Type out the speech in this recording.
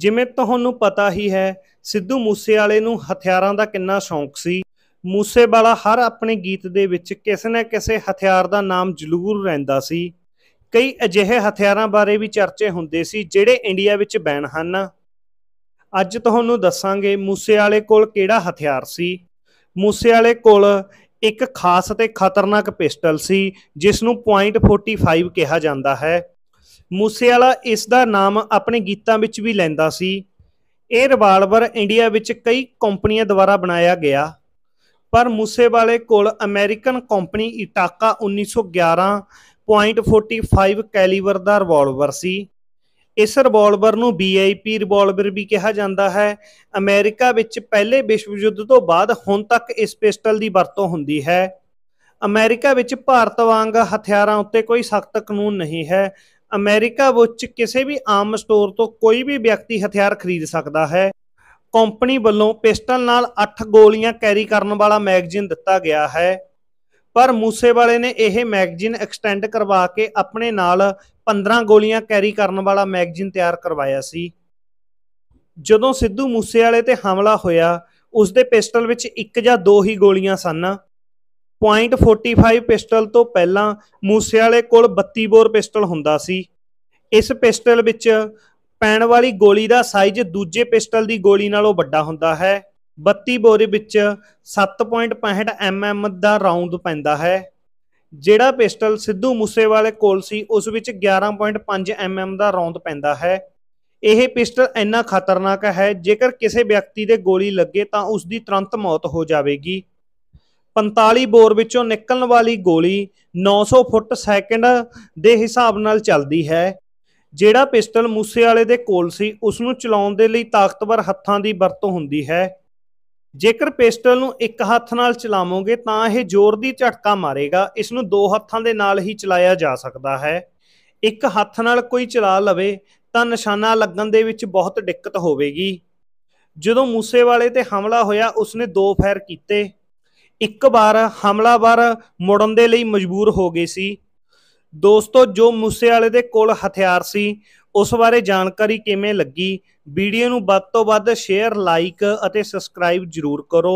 ਜਿਵੇਂ ਤੁਹਾਨੂੰ ਪਤਾ ਹੀ ਹੈ ਸਿੱਧੂ ਮੂਸੇ ਵਾਲੇ ਨੂੰ ਹਥਿਆਰਾਂ ਦਾ ਕਿੰਨਾ ਸ਼ੌਂਕ ਸੀ ਮੂਸੇ ਵਾਲਾ ਹਰ ਆਪਣੇ ਗੀਤ ਦੇ ਵਿੱਚ ਕਿਸੇ ਨਾ ਕਿਸੇ ਹਥਿਆਰ ਦਾ ਨਾਮ ਜ਼ਰੂਰ ਰਹਿੰਦਾ ਸੀ ਕਈ ਅਜਿਹੇ ਹਥਿਆਰਾਂ ਬਾਰੇ ਵੀ ਚਰਚੇ ਹੁੰਦੇ ਸੀ ਜਿਹੜੇ ਇੰਡੀਆ ਵਿੱਚ ਬੈਨ ਹਨ ਅੱਜ ਤੁਹਾਨੂੰ ਦੱਸਾਂਗੇ ਮੂਸੇ ਵਾਲੇ ਕੋਲ ਕਿਹੜਾ ਹਥਿਆਰ ਸੀ ਮੂਸੇ ਵਾਲੇ ਕੋਲ ਇੱਕ ਖਾਸ ਤੇ ਖਤਰਨਾਕ ਪਿਸਟਲ ਸੀ ਜਿਸ ਨੂੰ .45 ਕਿਹਾ ਜਾਂਦਾ ਹੈ ਮੂਸੇਵਾਲਾ ਇਸ ਦਾ ਨਾਮ ਆਪਣੇ ਗੀਤਾਂ ਵਿੱਚ ਵੀ ਲੈਂਦਾ ਸੀ ਇਹ ਰਿਵਾਲਵਰ ਇੰਡੀਆ ਵਿੱਚ ਕਈ ਕੰਪਨੀਆਂ ਦੁਆਰਾ ਬਣਾਇਆ ਗਿਆ ਪਰ ਮੂਸੇਵਾਲੇ ਕੋਲ ਅਮਰੀਕਨ ਕੰਪਨੀ ਇਟਾਕਾ 1911.45 ਕੈਲੀਬਰ ਦਾ ਰਿਵਾਲਵਰ ਸੀ ਇਸ ਰਿਵਾਲਵਰ ਨੂੰ VIP ਰਿਵਾਲਵਰ ਵੀ ਕਿਹਾ ਜਾਂਦਾ ਹੈ ਅਮਰੀਕਾ ਵਿੱਚ ਪਹਿਲੇ ਵਿਸ਼ਵ ਯੁੱਧ ਤੋਂ ਬਾਅਦ ਹੁਣ ਤੱਕ ਇਸ ਪਿਸਟਲ ਦੀ ਵਰਤੋਂ ਹੁੰਦੀ ਹੈ ਅਮਰੀਕਾ ਵਿੱਚ ਭਾਰਤ ਵਾਂਗ ਹਥਿਆਰਾਂ ਉੱਤੇ ਕੋਈ ਸਖਤ ਕਾਨੂੰਨ ਨਹੀਂ ਹੈ ਅਮਰੀਕਾ ਵਿੱਚ ਕਿਸੇ ਵੀ ਆਮ ਸਟੋਰ ਤੋਂ ਕੋਈ ਵੀ ਵਿਅਕਤੀ ਹਥਿਆਰ ਖਰੀਦ ਸਕਦਾ ਹੈ ਕੰਪਨੀ ਵੱਲੋਂ ਪਿਸਟਲ ਨਾਲ 8 ਗੋਲੀਆਂ ਕੈਰੀ ਕਰਨ ਵਾਲਾ ਮੈਗਜ਼ੀਨ ਦਿੱਤਾ ਗਿਆ ਹੈ ਪਰ ਮੂਸੇਵਾਲੇ ਨੇ ਇਹ ਮੈਗਜ਼ੀਨ ਐਕਸਟੈਂਡ ਕਰਵਾ ਕੇ ਆਪਣੇ ਨਾਲ 15 ਗੋਲੀਆਂ ਕੈਰੀ ਕਰਨ ਵਾਲਾ ਮੈਗਜ਼ੀਨ ਤਿਆਰ ਕਰਵਾਇਆ ਸੀ ਜਦੋਂ ਸਿੱਧੂ ਮੂਸੇਵਾਲੇ ਤੇ ਹਮਲਾ ਹੋਇਆ ਉਸ ਦੇ ਪਿਸਟਲ ਵਿੱਚ ਇੱਕ ਜਾਂ ਦੋ ਹੀ ਗੋਲੀਆਂ ਸਨ .45 ਪਿਸਟਲ ਤੋਂ ਪਹਿਲਾਂ ਮੂਸੇ ਵਾਲੇ ਕੋਲ 32 ਬੋਰ ਪਿਸਟਲ ਹੁੰਦਾ ਸੀ ਇਸ ਪਿਸਟਲ ਵਿੱਚ ਪੈਣ ਵਾਲੀ ਗੋਲੀ ਦਾ ਸਾਈਜ਼ ਦੂਜੇ ਪਿਸਟਲ ਦੀ ਗੋਲੀ ਨਾਲੋਂ ਵੱਡਾ ਹੁੰਦਾ ਹੈ 32 ਬੋਰ ਵਿੱਚ 7.65 mm ਦਾ ਰਾਉਂਡ ਪੈਂਦਾ ਹੈ ਜਿਹੜਾ ਪਿਸਟਲ ਸਿੱਧੂ ਮੂਸੇ ਵਾਲੇ ਕੋਲ ਸੀ ਉਸ ਵਿੱਚ 11.5 mm ਦਾ ਰਾਉਂਡ ਪੈਂਦਾ ਹੈ ਇਹ ਪਿਸਟਲ ਇੰਨਾ ਖਤਰਨਾਕ ਹੈ ਜੇਕਰ ਕਿਸੇ ਵਿਅਕਤੀ ਦੇ ਗੋਲੀ ਲੱਗੇ ਤਾਂ ਉਸ ਦੀ ਤੁਰੰਤ ਮੌਤ ਹੋ ਜਾਵੇਗੀ 45 ਬੋਰ ਵਿੱਚੋਂ ਨਿਕਲਣ ਵਾਲੀ ਗੋਲੀ 900 ਫੁੱਟ ਸੈਕਿੰਡ ਦੇ ਹਿਸਾਬ ਨਾਲ ਚੱਲਦੀ ਹੈ ਜਿਹੜਾ ਪਿਸਟਲ ਮੂਸੇ ਵਾਲੇ ਦੇ ਕੋਲ ਸੀ ਉਸ ਨੂੰ ਚਲਾਉਣ ਦੇ ਲਈ ਤਾਕਤਵਰ ਹੱਥਾਂ ਦੀ ਵਰਤੋਂ ਹੁੰਦੀ ਹੈ ਜੇਕਰ ਪਿਸਟਲ ਨੂੰ ਇੱਕ ਹੱਥ ਨਾਲ ਚਲਾਵੋਗੇ ਤਾਂ ਇਹ ਜ਼ੋਰ ਦੀ ਝਟਕਾ ਮਾਰੇਗਾ ਇਸ ਨੂੰ ਦੋ ਹੱਥਾਂ ਦੇ ਨਾਲ ਹੀ ਚਲਾਇਆ ਜਾ ਸਕਦਾ ਹੈ ਇੱਕ ਹੱਥ ਨਾਲ ਕੋਈ ਚਲਾ ਲਵੇ ਤਾਂ ਨਿਸ਼ਾਨਾ ਲੱਗਣ ਦੇ ਵਿੱਚ ਬਹੁਤ ਦਿੱਕਤ ਹੋਵੇਗੀ ਜਦੋਂ ਮੂਸੇ ਵਾਲੇ ਤੇ ਹਮਲਾ ਹੋਇਆ ਉਸਨੇ ਦੋ ਫਾਇਰ ਕੀਤੇ ਇੱਕ ਵਾਰ ਹਮਲਾਵਰ ਮੁੜਨ ਦੇ ਲਈ ਮਜਬੂਰ ਹੋ ਗਏ ਸੀ ਦੋਸਤੋ ਜੋ ਵਾਲੇ ਦੇ ਕੋਲ ਹਥਿਆਰ ਸੀ ਉਸ ਬਾਰੇ ਜਾਣਕਾਰੀ ਕਿਵੇਂ ਲੱਗੀ ਵੀਡੀਓ ਨੂੰ ਵੱਧ ਤੋਂ ਵੱਧ ਸ਼ੇਅਰ ਲਾਈਕ ਅਤੇ ਸਬਸਕ੍ਰਾਈਬ ਜ਼ਰੂਰ ਕਰੋ